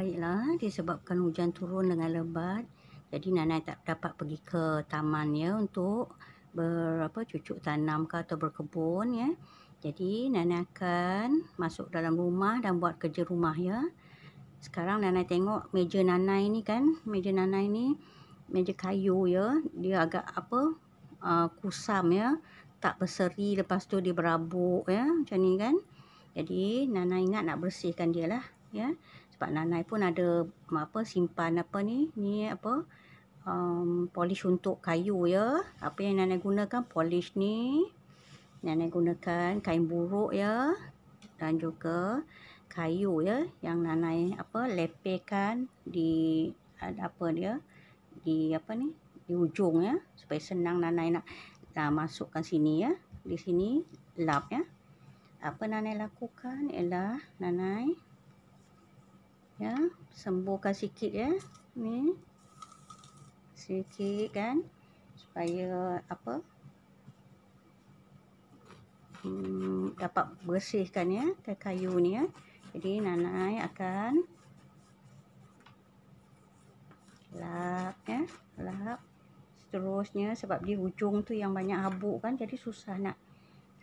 baiklah disebabkan hujan turun dengan lebat jadi Nana tak dapat pergi ke taman ya untuk berapa cucuk tanam ke atau berkebun ya jadi Nana akan masuk dalam rumah dan buat kerja rumah ya sekarang Nana tengok meja Nana ini kan meja Nana ini meja kayu ya dia agak apa uh, kusam ya tak berseri lepas tu dia berabuk ya macam ni kan jadi Nana ingat nak bersihkan dia lah ya Pak Nanai pun ada apa simpan apa ni? Ni apa? Um, polish untuk kayu ya. Apa yang Nanai gunakan polish ni? Nanai gunakan kain buruk ya dan juga kayu ya yang Nanai apa lepekan di apa dia ya, di apa ni di ujung ya supaya senang Nanai nak nah, masukkan sini ya di sini lap ya apa Nanai lakukan ialah Nanai ya semburkan sikit ya ni sikit kan supaya apa hmm, dapat bersihkan ya kayu ni ya jadi nana akan lap ya lap terusnya sebab di hujung tu yang banyak abu kan jadi susah nak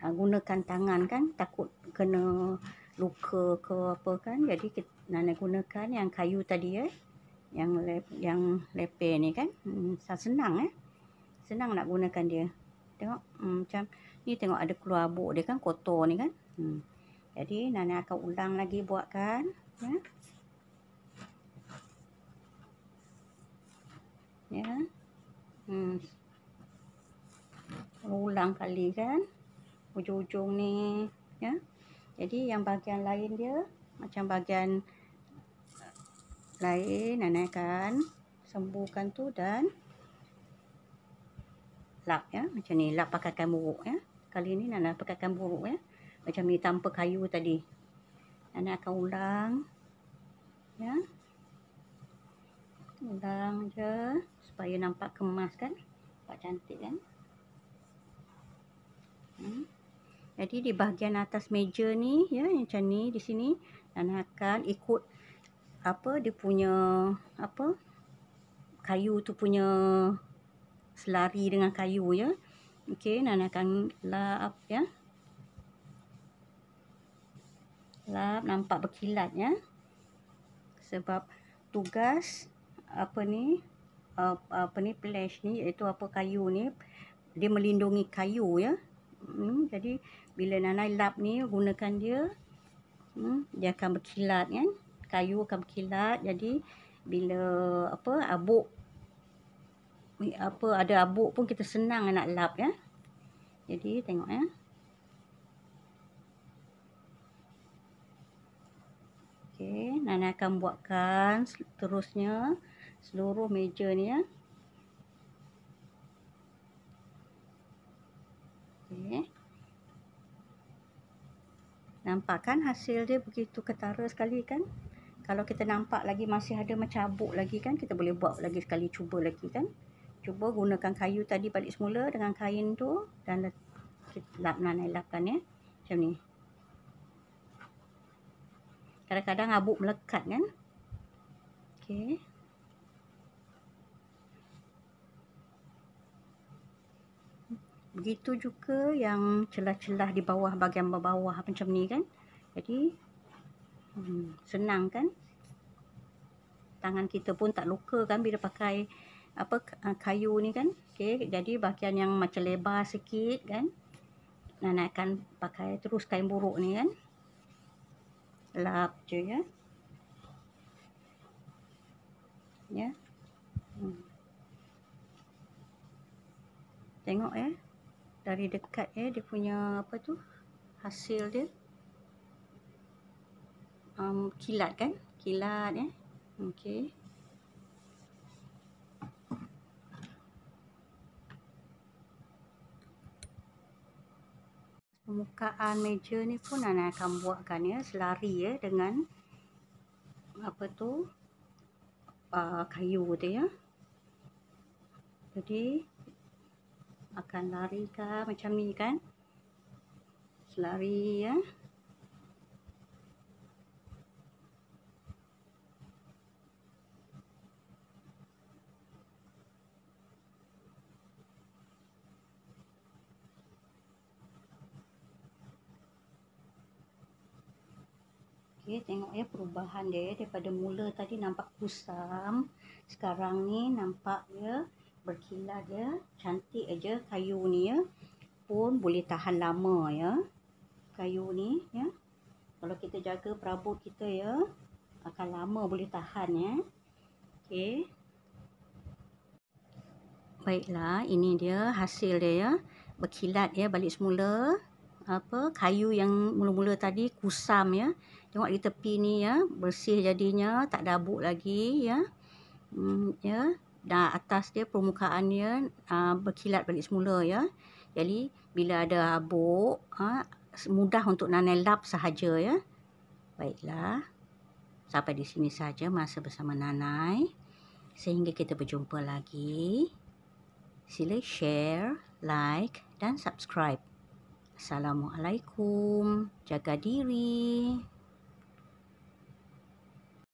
gunakan tangan kan takut kena luka ke apa kan jadi kita Nana gunakan yang kayu tadi ya. Yang le yang leper ni kan. Hmm, senang eh. Senang nak gunakan dia. Tengok hmm, macam ni tengok ada keluar abuk dia kan kotor ni kan. Hmm. Jadi Nana akan ulang lagi buatkan. Ya. ya. Hmm. Ulang kali kan. Ujung-ujung ni. Ya. Jadi yang bahagian lain dia. Macam bahagian lain dan akan sembuhkan tu dan lap ya macam ni lap pakai kain buruk ya kali ni nana pakai kain buruk ya macam ni tanpa kayu tadi nana akan ulang ya ulang je supaya nampak kemas kan nampak cantik kan hmm. jadi di bahagian atas meja ni ya macam ni di sini nana akan ikut apa dia punya apa kayu tu punya selari dengan kayu ya. Okey, Nana akan lap ya. Lap nampak berkilat ya. Sebab tugas apa ni apa apa ni flash ni iaitu apa kayu ni dia melindungi kayu ya. Hmm, jadi bila Nana lap ni gunakan dia hmm, dia akan berkilat kan. Ya? kayu akan berkilat jadi bila apa abuk apa ada abuk pun kita senang nak lap ya jadi tengok ya okey nana akan buatkan seterusnya seluruh meja ni ya okey Nampak kan hasil dia begitu ketara sekali kan? kalau kita nampak lagi masih ada mencabuk lagi kan kita boleh buat lagi sekali cuba lagi kan cuba gunakan kayu tadi balik semula dengan kain tu dan lap nanai lapkan ya macam ni kadang-kadang abuk melekat kan okay begitu juga yang celah-celah di bawah bagian bawah macam ni kan jadi Hmm, senang kan? Tangan kita pun tak luka kan bila pakai apa ah, kayu ni kan? Okey, jadi bahagian yang macam lebar sikit kan? Nana akan pakai terus kain buruk ni kan? Lap je ya. Ya. Hmm. Tengok eh. Dari dekat eh dia punya apa tu? Hasil dia um, kilat kan kilat eh? okey permukaan meja ni pun ana akan buatkan ya selari ya dengan apa tu uh, kayu tu ya jadi akan larikan macam ni kan selari ya Okey, tengok ya perubahan dia eh, daripada mula tadi nampak kusam, sekarang ni nampak ya berkilat dia, ya, cantik aja kayu ni ya. Pun boleh tahan lama ya. Kayu ni ya. Kalau kita jaga perabot kita ya, akan lama boleh tahan ya. Okey. Baiklah, ini dia hasil dia ya. Berkilat ya balik semula apa kayu yang mula-mula tadi kusam ya. Tengok di tepi ni ya, bersih jadinya, tak ada abu lagi ya. Hmm, ya. Dan atas dia permukaannya uh, ah, berkilat balik semula ya. Jadi bila ada abu uh, mudah untuk nanel lap sahaja ya. Baiklah. Sampai di sini saja masa bersama Nanai. Sehingga kita berjumpa lagi. Sila share, like dan subscribe. Assalamualaikum. Jaga diri.